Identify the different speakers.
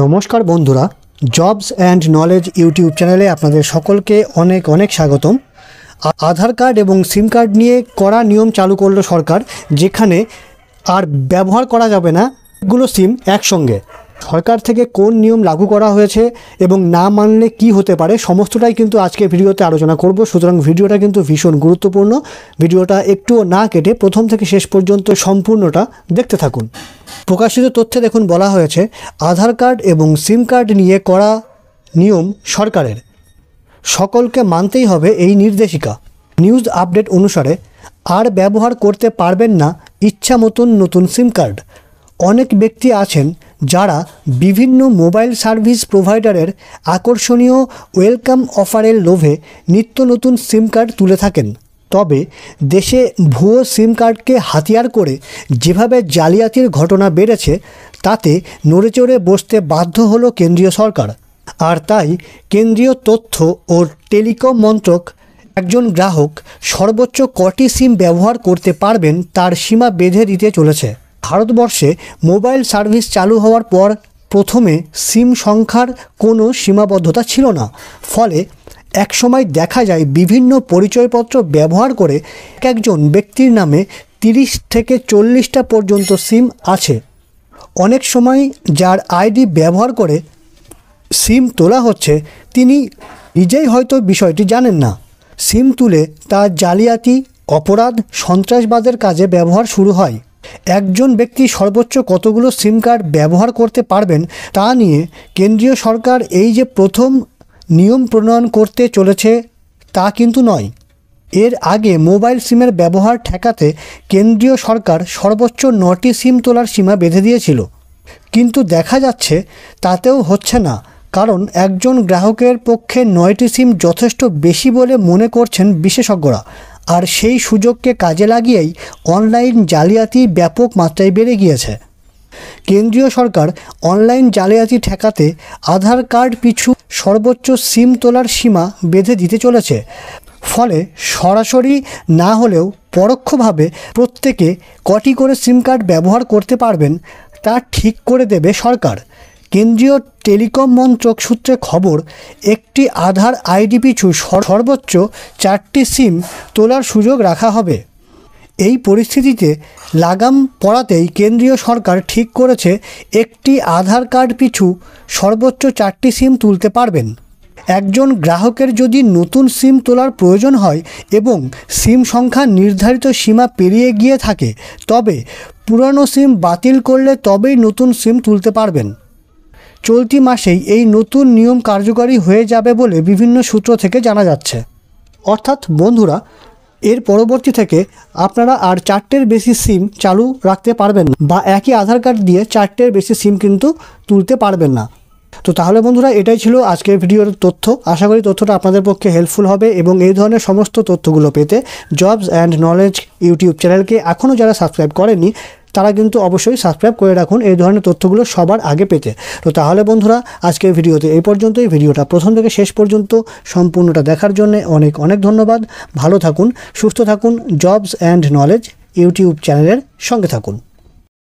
Speaker 1: নমস্কার বন্ধুরা jobs and knowledge YouTube চ্যানেলে আপনাদের সকলকে অনেক অনেক স্বাগতম আধার কার্ড এবং সিম কার্ড নিয়ে করা নিয়ম চালু করলো সরকার যেখানে আর ব্যবহার করা যাবে না গুলো সিম একসঙ্গে সরকার থেকে কোন নিয়ম লাগু করা হয়েছে এবং না মানলে কি হতে পারে সমস্তটাই কিন্তু আজকে ভিডিওতে আলোচনা করব সুতরাং ভিডিওটা কিন্তু ভীষণ গুরুত্বপূর্ণ ভিডিওটা একটুও না কেটে প্রথম থেকে শেষ পর্যন্ত সম্পূর্ণটা দেখতে থাকুন প্রকাশিত তথ্যে দেখুন বলা হয়েছে আধার কার্ড এবং সিম কার্ড নিয়ে করা নিয়ম সরকারের সকলকে মানতেই হবে এই নির্দেশিকা নিউজ আপডেট অনুসারে আর ব্যবহার করতে পারবেন না ইচ্ছা মতন নতুন সিম কার্ড অনেক ব্যক্তি আছেন যারা বিভিন্ন মোবাইল সার্ভিস প্রোভাইডারের আকর্ষণীয় ওয়েলকাম অফারের লোভে নিত্য নতুন সিম কার্ড তুলে থাকেন তবে দেশে ভুয়ো সিম কার্ডকে হাতিয়ার করে যেভাবে জালিয়াতির ঘটনা বেড়েছে তাতে নড়েচড়ে বসতে বাধ্য হলো কেন্দ্রীয় সরকার আর তাই কেন্দ্রীয় তথ্য ও টেলিকম মন্ত্রক একজন গ্রাহক সর্বোচ্চ কটি সিম ব্যবহার করতে পারবেন তার সীমা বেঁধে দিতে চলেছে ভারতবর্ষে মোবাইল সার্ভিস চালু হওয়ার পর প্রথমে সিম সংখ্যার কোনো সীমাবদ্ধতা ছিল না ফলে একসময় দেখা যায় বিভিন্ন পরিচয়পত্র ব্যবহার করে একজন ব্যক্তির নামে তিরিশ থেকে চল্লিশটা পর্যন্ত সিম আছে অনেক সময় যার আইডি ব্যবহার করে সিম তোলা হচ্ছে তিনি নিজেই হয়তো বিষয়টি জানেন না সিম তুলে তার জালিয়াতি অপরাধ সন্ত্রাসবাদের কাজে ব্যবহার শুরু হয় একজন ব্যক্তি সর্বোচ্চ কতগুলো সিম কার্ড ব্যবহার করতে পারবেন তা নিয়ে কেন্দ্রীয় সরকার এই যে প্রথম নিয়ম প্রণয়ন করতে চলেছে তা কিন্তু নয় এর আগে মোবাইল সিমের ব্যবহার ঠেকাতে কেন্দ্রীয় সরকার সর্বোচ্চ নটি সিম তোলার সীমা বেঁধে দিয়েছিল কিন্তু দেখা যাচ্ছে তাতেও হচ্ছে না কারণ একজন গ্রাহকের পক্ষে নয়টি সিম যথেষ্ট বেশি বলে মনে করছেন বিশেষজ্ঞরা আর সেই সুযোগকে কাজে লাগিয়েই অনলাইন জালিয়াতি ব্যাপক মাত্রায় বেড়ে গিয়েছে কেন্দ্রীয় সরকার অনলাইন জালিয়াতি ঠেকাতে আধার কার্ড পিছু সর্বোচ্চ সিম তোলার সীমা বেঁধে দিতে চলেছে ফলে সরাসরি না হলেও পরোক্ষভাবে প্রত্যেকে কটি করে সিম কার্ড ব্যবহার করতে পারবেন তা ঠিক করে দেবে সরকার কেন্দ্রীয় টেলিকম মন্ত্রক সূত্রে খবর একটি আধার আইডি পিছু সর্বোচ্চ চারটি সিম তোলার সুযোগ রাখা হবে এই পরিস্থিতিতে লাগাম পড়াতেই কেন্দ্রীয় সরকার ঠিক করেছে একটি আধার কার্ড পিছু সর্বোচ্চ চারটি সিম তুলতে পারবেন একজন গ্রাহকের যদি নতুন সিম তোলার প্রয়োজন হয় এবং সিম সংখ্যা নির্ধারিত সীমা পেরিয়ে গিয়ে থাকে তবে পুরানো সিম বাতিল করলে তবেই নতুন সিম তুলতে পারবেন চলতি মাসেই এই নতুন নিয়ম কার্যকরী হয়ে যাবে বলে বিভিন্ন সূত্র থেকে জানা যাচ্ছে অর্থাৎ বন্ধুরা এর পরবর্তী থেকে আপনারা আর চারটের বেশি সিম চালু রাখতে পারবেন না বা একই আধার কার্ড দিয়ে চারটের বেশি সিম কিন্তু তুলতে পারবেন না তো তাহলে বন্ধুরা এটাই ছিল আজকের ভিডিওর তথ্য আশা করি তথ্যটা আপনাদের পক্ষে হেল্পফুল হবে এবং এই ধরনের সমস্ত তথ্যগুলো পেতে জবস অ্যান্ড নলেজ ইউটিউব চ্যানেলকে এখনও যারা সাবস্ক্রাইব করেনি তারা কিন্তু অবশ্যই সাবস্ক্রাইব করে রাখুন এই ধরনের তথ্যগুলো সবার আগে পেতে তো তাহলে বন্ধুরা আজকের ভিডিওতে এই পর্যন্তই ভিডিওটা প্রথম থেকে শেষ পর্যন্ত সম্পূর্ণটা দেখার জন্য অনেক অনেক ধন্যবাদ ভালো থাকুন সুস্থ থাকুন জবস অ্যান্ড নলেজ ইউটিউব চ্যানেলের সঙ্গে থাকুন